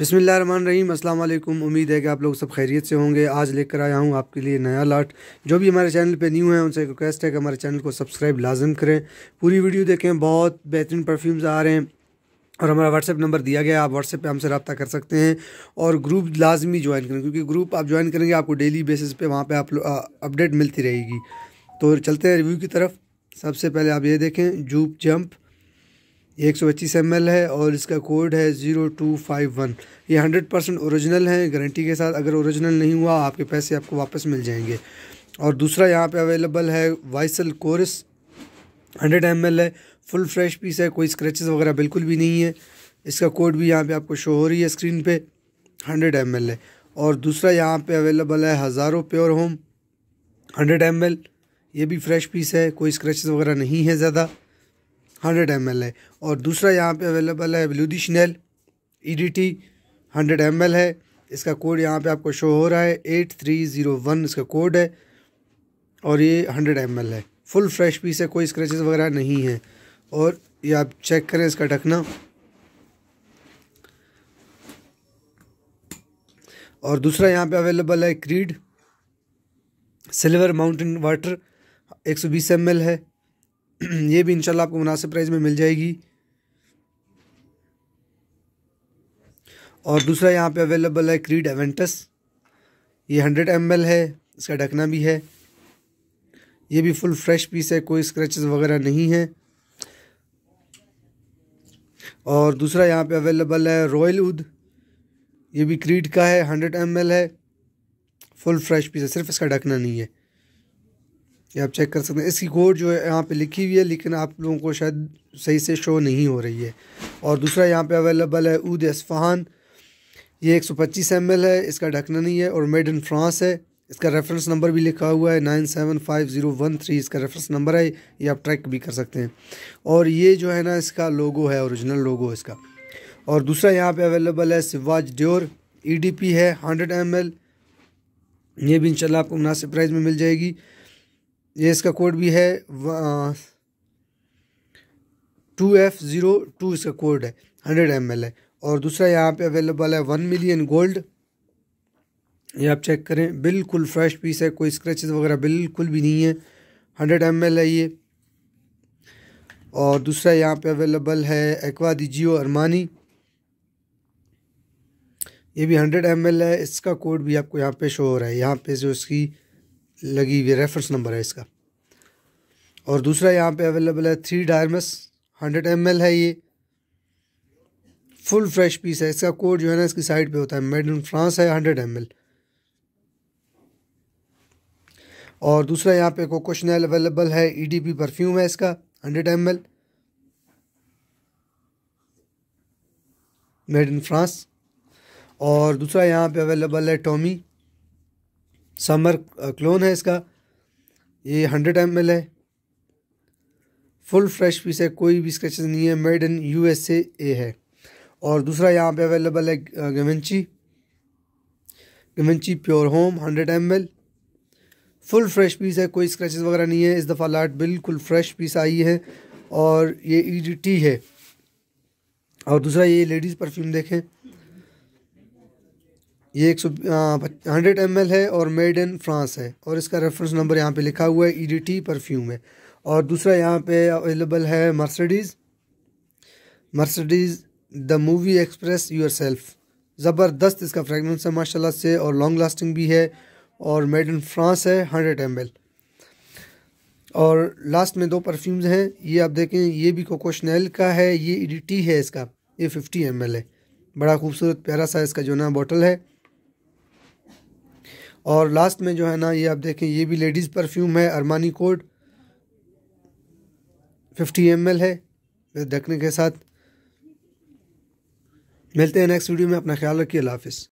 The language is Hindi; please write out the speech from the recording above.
बसमिल अल्लाम उम्मीद है कि आप लोग सब खैरियत से होंगे आज लेकर आया हूँ आपके लिए नया लाट जो भी हमारे चैनल पे न्यू है उनसे रिक्वेस्ट है कि हमारे चैनल को सब्सक्राइब लाजम करें पूरी वीडियो देखें बहुत बेहतरीन परफ्यूम्स आ रहे हैं और हमारा व्हाट्सएप नंबर दिया गया है आप व्हाट्सएप पे हमसे रब्ता कर सकते हैं और ग्रुप लाजमी ज्वाइन करें क्योंकि ग्रुप आप ज्वाइन करेंगे आपको डेली बेसिस पर वहाँ पर आप अपडेट मिलती रहेगी तो चलते हैं रिव्यू की तरफ सबसे पहले आप ये देखें जूप जम्प एक सौ पच्चीस एम है और इसका कोड है ज़ीरो टू फाइव वन ये हंड्रेड परसेंट औरिजिनल है गारंटी के साथ अगर ओरिजिनल नहीं हुआ आपके पैसे आपको वापस मिल जाएंगे और दूसरा यहाँ पे अवेलेबल है वाइसल कोरस हंड्रेड एम है फुल फ्रेश पीस है कोई स्क्रैचेस वगैरह बिल्कुल भी नहीं है इसका कोड भी यहाँ पे आपको शो हो रही है स्क्रीन पे हंड्रेड एम है और दूसरा यहाँ पे अवेलेबल है हज़ारों प्योर होम हंड्रेड एम ये भी फ्रेश पीस है कोई स्क्रैचेस वगैरह नहीं है ज़्यादा हंड्रेड एम है और दूसरा यहाँ पे अवेलेबल है ब्लूदिशनल E D T hundred M है इसका कोड यहाँ पे आपको शो हो रहा है एट थ्री ज़ीरो वन इसका कोड है और ये हंड्रेड एम है फुल फ्रेश पीस है कोई स्क्रैचेस वगैरह नहीं है और ये आप चेक करें इसका ढकना और दूसरा यहाँ पे अवेलेबल है क्रीड सिल्वर माउंटेन वाटर एक सौ है ये भी इंशाल्लाह आपको मुनासिब प्राइस में मिल जाएगी और दूसरा यहाँ पे अवेलेबल है क्रीड एवेंटस ये हंड्रेड एम है इसका ढकना भी है ये भी फुल फ्रेश पीस है कोई स्क्रैचेस वगैरह नहीं है और दूसरा यहाँ पे अवेलेबल है रॉयल उद ये भी क्रीड का है हंड्रेड एम है फुल फ्रेश पीस है सिर्फ इसका ढकना नहीं है ये आप चेक कर सकते हैं इसकी कोड जो है यहाँ पे लिखी हुई है लेकिन आप लोगों को शायद सही से शो नहीं हो रही है और दूसरा यहाँ पे अवेलेबल है ऊद इसफ़ान ये 125 ml है इसका ढकना नहीं है और मेड इन फ्रांस है इसका रेफरेंस नंबर भी लिखा हुआ है nine seven five zero one three इसका रेफरेंस नंबर है ये आप ट्रैक भी कर सकते हैं और ये जो है ना इसका लोगो है औरिजिनल लोगो है इसका और दूसरा यहाँ पर अवेलेबल है सिवाज ड्योर ई है हंड्रेड एम ये भी इनशाला आपको मुनासिब प्राइज में मिल जाएगी ये इसका कोड भी है टू एफ ज़ीरो टू इसका कोड है हंड्रेड एम है और दूसरा यहाँ पे अवेलेबल है वन मिलियन गोल्ड ये आप चेक करें बिल्कुल फ्रेश पीस है कोई स्क्रैचेस वगैरह बिल्कुल भी नहीं है हंड्रेड एम है ये और दूसरा यहाँ पे अवेलेबल है एक्वा जियो अरमानी ये भी हंड्रेड एम है इसका कोड भी आपको यहाँ पे शो हो रहा है यहाँ पे जो इसकी लगी हुई रेफरेंस नंबर है इसका और दूसरा यहाँ पे अवेलेबल है थ्री डायरमस हंड्रेड एम है ये फुल फ्रेश पीस है इसका कोड जो है ना इसकी साइड पे होता है मेड इन फ्रांस है हंड्रेड एम और दूसरा यहाँ पे कोको शनैल अवेलेबल है ईडीपी e परफ्यूम है इसका hundred M made in France और दूसरा यहाँ पे अवेलेबल है टॉमी समर क्लोन है इसका ये हंड्रेड एम है फुल फ्रेश पीस है कोई भी स्क्रेच नहीं है made in U S A है और दूसरा यहाँ पे अवेलेबल है Givenchy Givenchy pure homme hundred M full fresh piece है कोई स्क्रैचेस वगैरह नहीं है इस दफ़ा लाट बिल्कुल फ्रेश पीस आई है और ये ई e है और दूसरा ये लेडीज़ परफ्यूम देखें ये एक सौ हंड्रेड एम है और मेड इन फ्रांस है और इसका रेफरेंस नंबर यहाँ पे लिखा हुआ है ई डी टी परफ्यूम है और दूसरा यहाँ पे अवेलेबल है Mercedes Mercedes the move express yourself ज़बरदस्त इसका फ्रेगनेंस है माशाल्लाह से और लॉन्ग लास्टिंग भी है और मेड इन फ्रांस है हंड्रेड एम और लास्ट में दो परफ्यूम्स हैं ये आप देखें ये भी कोकोशनैल का है ये ई e है इसका ये फिफ्टी एम है बड़ा खूबसूरत प्यारा सा इसका जो ना बॉटल है और लास्ट में जो है ना ये आप देखें ये भी लेडीज़ परफ्यूम है अरमानी कोड 50 एम है ढकने के साथ मिलते हैं नेक्स्ट वीडियो में अपना ख्याल रखिए हाफिज़